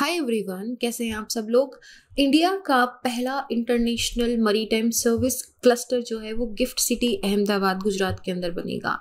hi everyone कैसे हैं आप सब लोग इंडिया का पहला international maritime service cluster जो है वो गिफ्ट सिटी अहमदाबाद गुजरात के अंदर बनेगा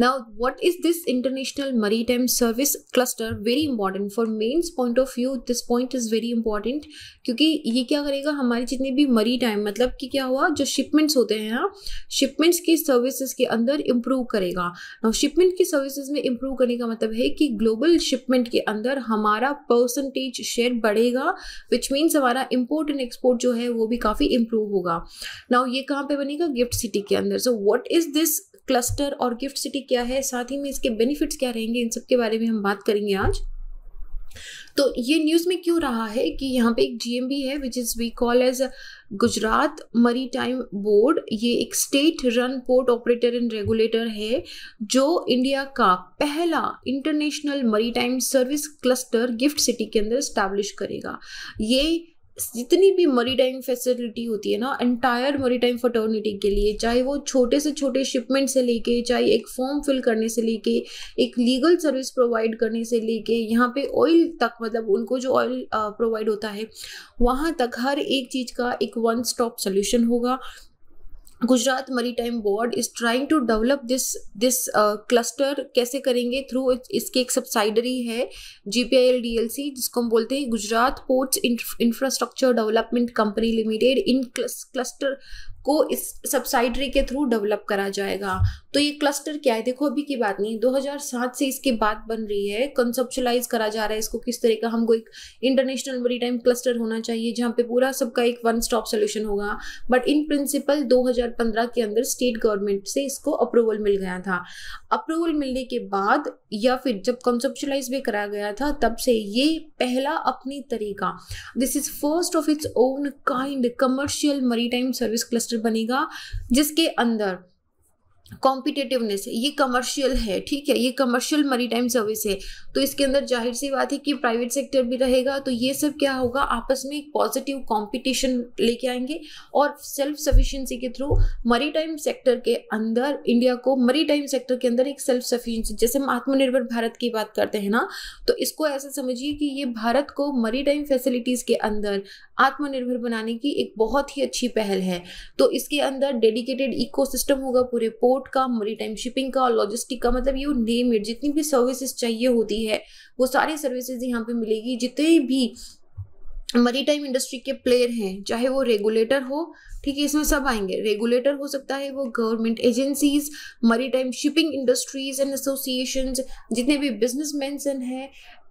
now what is this international maritime service cluster very important for mains point of view this point is very important क्योंकि ये क्या करेगा हमारे जितने भी मरी टाइम मतलब कि क्या हुआ जो शिपमेंट्स होते हैं ना शिपमेंट्स की सर्विसेज के अंदर इम्प्रूव करेगा नाउ शिपमेंट की सर्विसेज में इम्प्रूव करने का मतलब है कि ग्लोबल शिपमेंट के अंदर हमारा परसेंटेज शेयर बढ़ेगा विच मीन्स हमारा इम्पोर्ट एंड एक्सपोर्ट जो है वो भी काफ़ी इम्प्रूव होगा नाउ ये कहाँ पे बनेगा गिफ्ट सिटी के अंदर so what is this cluster और गिफ्ट सिटी क्या है साथ ही में इसके बेनिफिट्स क्या रहेंगे इन सब के बारे में हम बात करेंगे आज तो ये न्यूज़ में क्यों रहा है कि यहाँ पे एक जीएमबी है which is we call as Gujarat maritime board ये एक state run port operator and regulator है जो इंडिया का पहला international maritime service cluster gift city के अंदर स्टैब्लिश करेगा ये जितनी भी मरी टाइम फैसिलिटी होती है ना एंटायर मरी टाइम फटर्निटी के लिए चाहे वो छोटे से छोटे शिपमेंट से लेके चाहे एक फॉर्म फिल करने से लेके एक लीगल सर्विस प्रोवाइड करने से लेके यहाँ पे ऑयल तक मतलब उनको जो ऑयल प्रोवाइड होता है वहाँ तक हर एक चीज़ का एक वन स्टॉप सोल्यूशन होगा Gujarat maritime board is trying to develop this this cluster कैसे करेंगे थ्रू इसकी एक सब्साइडरी है G P I L D L C जिसको हम बोलते हैं Gujarat ports infrastructure development company limited इन क्लस्टर को इस सब्साइडरी के थ्रू डेवलप करा जाएगा तो ये क्लस्टर क्या है देखो अभी की बात नहीं 2007 से इसकी बात बन रही है कंसेप्चुलाइज करा जा रहा है इसको किस तरह का हमको एक इंटरनेशनल मरी टाइम क्लस्टर होना चाहिए जहाँ पे पूरा सबका एक वन स्टॉप सोल्यूशन होगा बट इन प्रिंसिपल 2015 के अंदर स्टेट गवर्नमेंट से इसको अप्रूवल मिल गया था अप्रूवल मिलने के बाद या फिर जब कंसेप्चुलाइज भी कराया गया था तब से ये पहला अपनी तरीका this is first of its own kind commercial maritime service cluster cluster बनेगा जिसके अंदर कॉम्पिटेटिवनेस ये कमर्शियल है ठीक है ये कमर्शियल मरी टाइम सर्विस है तो इसके अंदर जाहिर सी बात है कि प्राइवेट सेक्टर भी रहेगा तो ये सब क्या होगा आपस में एक पॉजिटिव कॉम्पिटिशन लेके आएंगे और सेल्फ सफिशियंसी के थ्रू मरी टाइम सेक्टर के अंदर इंडिया को मरी टाइम सेक्टर के अंदर एक सेल्फ सफिशियंसी जैसे हम आत्मनिर्भर भारत की बात करते हैं ना तो इसको ऐसा समझिए कि ये भारत को मरी टाइम फैसिलिटीज़ के अंदर आत्मनिर्भर बनाने की एक बहुत ही अच्छी पहल है तो इसके अंदर डेडिकेटेड इकोसिस्टम होगा पूरे पोर्ट ट्रांसपोर्ट का टाइम शिपिंग का लॉजिस्टिक का मतलब यू नेम इट जितनी भी सर्विसेज चाहिए होती है वो सारी सर्विसेज यहाँ पे मिलेगी जितने भी मरी टाइम इंडस्ट्री के प्लेयर हैं चाहे वो रेगुलेटर हो ठीक है इसमें सब आएंगे रेगुलेटर हो सकता है वो government agencies maritime shipping industries and association जितने भी बिजनेस मैंसन हैं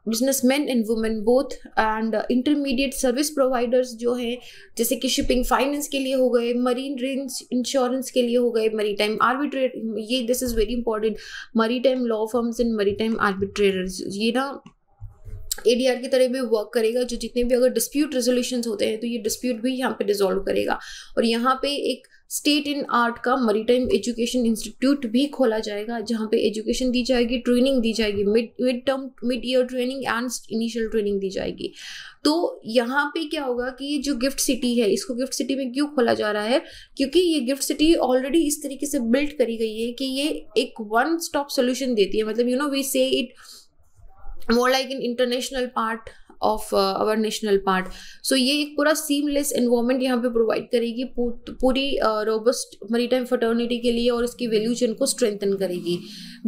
business man and women both and intermediate service providers जो हैं जैसे कि शिपिंग फाइनेंस के लिए हो गए मरीन रेंज इंश्योरेंस के लिए हो गए मरी टाइम आर्बिट्रेट ये this is very important maritime law firms and maritime arbitrators ये ना ए डी आर की तरह भी वर्क करेगा जो जितने भी अगर डिस्प्यूट रेजोल्यूशन होते हैं तो ये डिस्प्यूट भी यहाँ पे डिजोल्व करेगा और यहाँ पे एक स्टेट इन आर्ट का मरीटाइम एजुकेशन इंस्टीट्यूट भी खोला जाएगा जहाँ पे एजुकेशन दी जाएगी ट्रेनिंग दी जाएगी mid mid term mid year training and initial training दी जाएगी तो यहाँ पे क्या होगा कि ये जो गिफ्ट सिटी है इसको गिफ्ट सिटी में क्यों खोला जा रहा है क्योंकि ये गिफ्ट सिटी ऑलरेडी इस तरीके से बिल्ड करी गई है कि ये एक वन स्टॉप सोल्यूशन देती है मतलब you know we say it more like in international part of our national part so ये एक पूरा सीमलेस इन्वॉर्मेंट यहाँ पे प्रोवाइड करेगी पूरी रोबस्ट मरीटाइम फर्टर्निटी के लिए और इसकी चेन को स्ट्रेंथन करेगी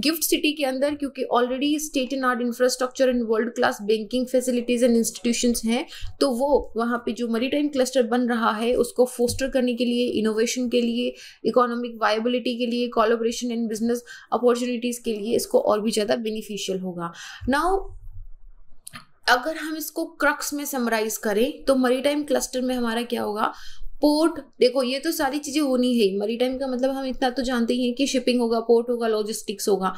गिफ्ट सिटी के अंदर क्योंकि already state and art infrastructure and world class banking facilities and institution हैं तो वो वहाँ पे जो मरीटाइम क्लस्टर बन रहा है उसको फोस्टर करने के लिए इनोवेशन के लिए इकोनॉमिक वायबिलिटी के लिए कॉलोब्रेशन एंड बिजनेस अपॉर्चुनिटीज़ के लिए इसको और भी ज़्यादा बेनिफिशियल होगा नाउ अगर हम इसको क्रक्स में समराइज करें तो मरीटाइम क्लस्टर में हमारा क्या होगा पोर्ट देखो ये तो सारी चीज़ें होनी है मरी टाइम का मतलब हम इतना तो जानते ही हैं कि शिपिंग होगा पोर्ट होगा लॉजिस्टिक्स होगा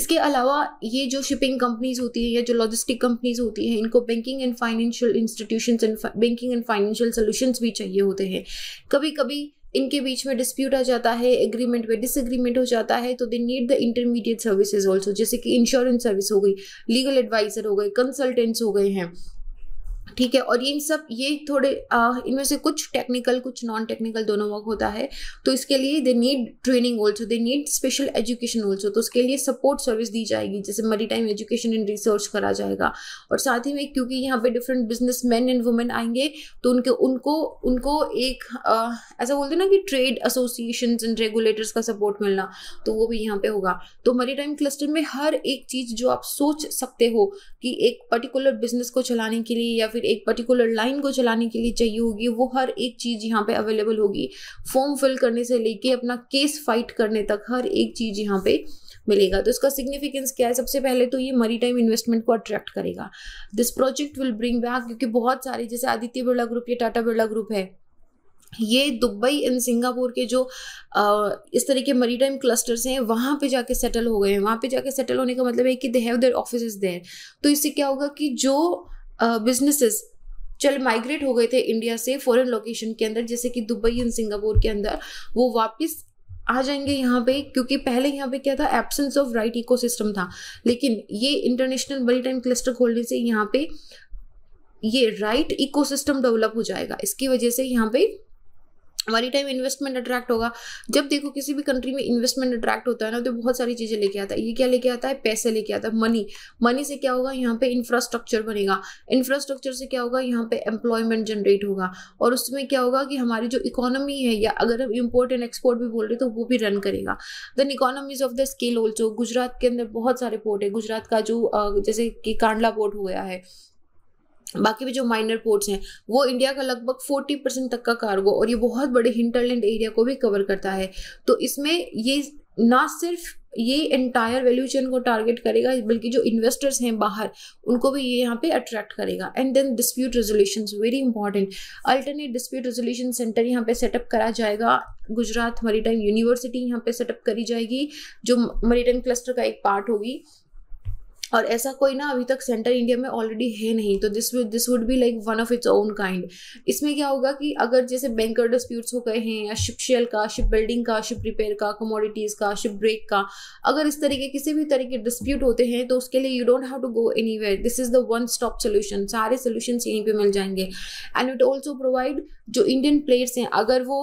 इसके अलावा ये जो शिपिंग कंपनीज होती है या जो लॉजिस्टिक कंपनीज होती हैं इनको banking and financial institution and banking and financial solutions भी चाहिए होते हैं कभी कभी इनके बीच में डिस्प्यूट आ जाता है एग्रीमेंट में डिसएग्रीमेंट हो जाता है तो they need the intermediate services also जैसे कि इंश्योरेंस सर्विस हो गई लीगल एडवाइजर हो गए कंसल्टेंट्स हो गए हैं ठीक है और ये इन सब ये थोड़े इनमें से कुछ टेक्निकल कुछ नॉन टेक्निकल दोनों वर्क होता है तो इसके लिए they need training also they need special education also तो उसके लिए सपोर्ट सर्विस दी जाएगी जैसे मरी टाइम एजुकेशन एंड रिसर्च करा जाएगा और साथ ही में क्योंकि यहाँ पे different business man and women आएंगे तो उनके उनको उनको एक ऐसा बोलते ना कि ट्रेड एसोसिएशन एंड रेगुलेटर्स का सपोर्ट मिलना तो वो भी यहाँ पे होगा तो मरी टाइम क्लस्टर में हर एक चीज़ जो आप सोच सकते हो कि एक पर्टिकुलर बिजनेस को चलाने के लिए या फिर फिर एक पर्टिकुलर लाइन को चलाने के लिए चाहिए होगी वो हर एक चीज़ यहाँ पे अवेलेबल होगी फॉर्म फिल करने से लेके अपना केस फाइट करने तक हर एक चीज़ यहाँ पे मिलेगा तो इसका सिग्निफिकेंस क्या है सबसे पहले तो ये मरी टाइम इन्वेस्टमेंट को अट्रैक्ट करेगा this project will bring back क्योंकि बहुत सारे जैसे आदित्य बिरला ग्रुप या टाटा बिरला ग्रुप है ये दुबई एंड सिंगापुर के जो आ, इस तरह के मरी टाइम क्लस्टर्स हैं वहाँ पे जाके सेटल हो गए हैं वहाँ पे जाके सेटल होने का मतलब है कि they have their office there तो इससे क्या होगा कि जो बिजनेसेस चल माइग्रेट हो गए थे इंडिया से फॉरेन लोकेशन के अंदर जैसे कि दुबई एंड सिंगापुर के अंदर वो वापस आ जाएंगे यहाँ पे क्योंकि पहले यहाँ पे क्या था एब्सेंस ऑफ राइट इकोसिस्टम था लेकिन ये इंटरनेशनल मरी टाइम क्लस्टर खोलने से यहाँ पे ये राइट इकोसिस्टम डेवलप हो जाएगा इसकी वजह से यहाँ पे हमारी टाइम इन्वेस्टमेंट अट्रैक्ट होगा जब देखो किसी भी कंट्री में इन्वेस्टमेंट अट्रैक्ट होता है ना तो बहुत सारी चीज़ें लेके आता है ये क्या लेके आता है पैसे लेके आता है मनी मनी से क्या होगा यहाँ पे इंफ्रास्ट्रक्चर बनेगा इंफ्रास्ट्रक्चर से क्या होगा यहाँ पे एम्प्लॉयमेंट जनरेट होगा और उसमें क्या होगा कि हमारी जो इकोनॉमी है या अगर हम इम्पोर्ट एंड एक्सपोर्ट भी बोल रहे तो वो भी रन करेगा then economies of the scale also Gujarat के अंदर बहुत सारे पोर्ट है गुजरात का जो जैसे कि कांडला पोर्ट हो गया है बाकी भी जो माइनर पोर्ट्स हैं वो इंडिया का लगभग 40 परसेंट तक का कार्गो और ये बहुत बड़े हिंटरलैंड एरिया को भी कवर करता है तो इसमें ये ना सिर्फ ये एंटायर वैल्यू चेन को टारगेट करेगा बल्कि जो इन्वेस्टर्स हैं बाहर उनको भी ये यहाँ पे अट्रैक्ट करेगा and then dispute resolution very important alternate dispute resolution center यहाँ पे सेटअप करा जाएगा गुजरात मरीटाइम यूनिवर्सिटी यहाँ पे सेटअप करी जाएगी जो मरीटाइम क्लस्टर का एक पार्ट होगी और ऐसा कोई ना अभी तक सेंटर इंडिया में ऑलरेडी है नहीं तो this this would be like one of its own kind इसमें क्या होगा कि अगर जैसे बैंकर डिस्प्यूट्स हो गए हैं या शिप शेल का शिप बिल्डिंग का शिप रिपेयर का कमोडिटीज़ का शिप ब्रेक का अगर इस तरीके किसी भी तरीके डिस्प्यूट होते हैं तो उसके लिए you don't have to go any this is the one stop solution सारे सोल्यूशन यहीं पर मिल जाएंगे एंड इट ऑल्सो प्रोवाइड जो इंडियन प्लेयर्स हैं अगर वो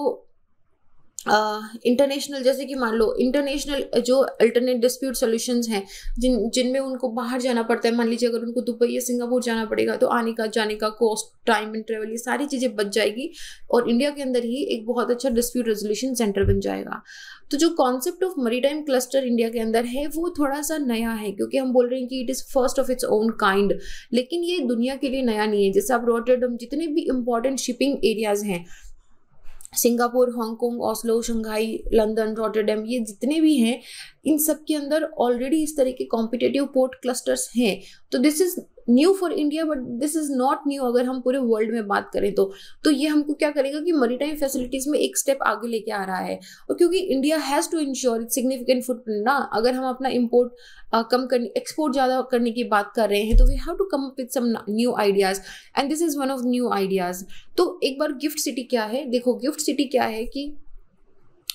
इंटरनेशनल uh, जैसे कि मान लो इंटरनेशनल जो अल्टरनेट डिस्प्यूट सॉल्यूशंस हैं जिन जिनमें उनको बाहर जाना पड़ता है मान लीजिए अगर उनको दुबई या सिंगापुर जाना पड़ेगा तो आने का जाने का कॉस्ट टाइम एंड ट्रेवल ये सारी चीज़ें बच जाएगी और इंडिया के अंदर ही एक बहुत अच्छा डिस्प्यूट रेजोल्यूशन सेंटर बन जाएगा तो जो concept of maritime cluster India के अंदर है वो थोड़ा सा नया है क्योंकि हम बोल रहे हैं कि it is first of its own kind लेकिन ये दुनिया के लिए नया नहीं है जैसे आप रोटेडम जितने भी इंपॉर्टेंट शिपिंग एरियाज़ हैं Singapore Hong Kong Oslo Shanghai London Rotterdam ये जितने भी हैं इन सब के अंदर ऑलरेडी इस तरह के कॉम्पिटेटिव पोर्ट क्लस्टर्स हैं तो this is new for India but this is not new अगर हम पूरे वर्ल्ड में बात करें तो तो ये हमको क्या करेगा कि मरीटाइम फैसिलिटीज में एक स्टेप आगे लेके आ रहा है और क्योंकि India has to ensure significant footprint ना अगर हम अपना इम्पोर्ट कम करने एक्सपोर्ट ज़्यादा करने की बात कर रहे हैं तो we have to come with some new ideas and this is one of new ideas तो एक बार गिफ्ट सिटी क्या है देखो गिफ्ट सिटी क्या है कि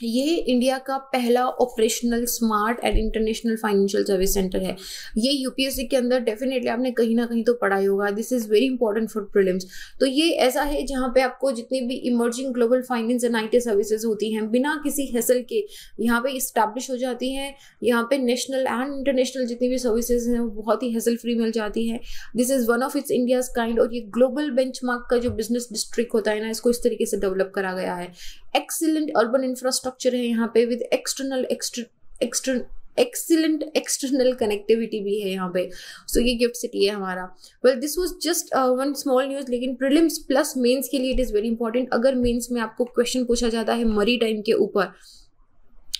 ये इंडिया का पहला operational smart and international financial service center है ये यूपीएससी के अंदर डेफिनेटली आपने कहीं ना कहीं तो पढ़ाई होगा this is very important for prelims तो ये ऐसा है जहाँ पे आपको जितनी भी emerging global finance and IT services होती हैं बिना किसी हेसल के यहाँ पे इस्टेब्लिश हो जाती हैं यहाँ पे नेशनल एंड इंटरनेशनल जितनी भी सर्विसेज हैं वो बहुत ही हेसल फ्री मिल जाती है this is one of its India's kind और ये ग्लोबल बेंच का जो बिजनेस डिस्ट्रिक्ट होता है ना इसको इस तरीके से डेवलप करा गया है एक्सीलेंट अर्बन इंफ्रास्ट्रक्चर है यहाँ पे with external extern excellent external connectivity भी है यहाँ पे सो so, ये गिफ्ट सिटी है हमारा well this was just one small news लेकिन प्रिलिम्स प्लस मेंस के लिए इट इज़ वेरी इंपॉर्टेंट अगर मेंस में आपको क्वेश्चन पूछा जाता है मरी टाइम के ऊपर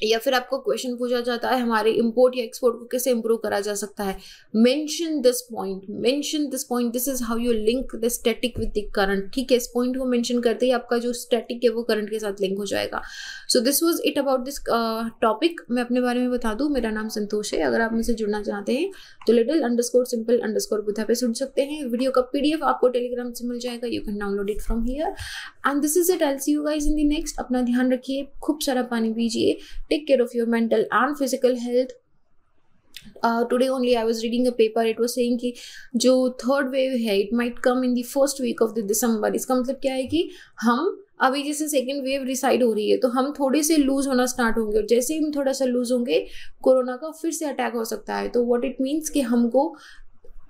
या फिर आपको क्वेश्चन पूछा जाता है हमारे इम्पोर्ट या एक्सपोर्ट को कैसे इम्प्रूव करा जा सकता है mention this point mention this point this is how you link the static with the current ठीक है इस पॉइंट को मेंशन करते ही आपका जो स्टैटिक है वो करंट के साथ लिंक हो जाएगा so this was it about this topic मैं अपने बारे में बता दूँ मेरा नाम संतोष है अगर आप मुझसे जुड़ना चाहते हैं तो little under score simple under score Buddha पे सुन सकते हैं वीडियो का पीडीएफ आपको टेलीग्राम से मिल जाएगा you can download it from here and this is it I'll see you guys in the next अपना ध्यान रखिए खूब सारा पानी पीजिए take care of your mental and physical health today only I was reading a paper it was saying कि जो third wave है it might come in the first week of the December इसका मतलब क्या है कि हम अभी जैसे सेकेंड वेव रिसाइड हो रही है तो हम थोड़े से लूज होना स्टार्ट होंगे और जैसे ही हम थोड़ा सा लूज होंगे कोरोना का फिर से अटैक हो सकता है तो व्हाट इट मीन्स कि हमको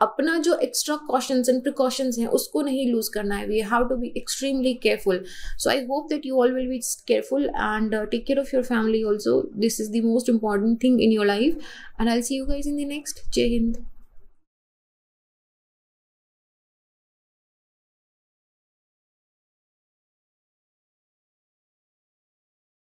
अपना जो एक्स्ट्रा कॉशंस एंड प्रिकॉशंस हैं उसको नहीं लूज करना है we have to be extremely careful so I hope that you all will be careful and take care of your family also this is the most important thing in your life and I see you guys in the next जय हिंद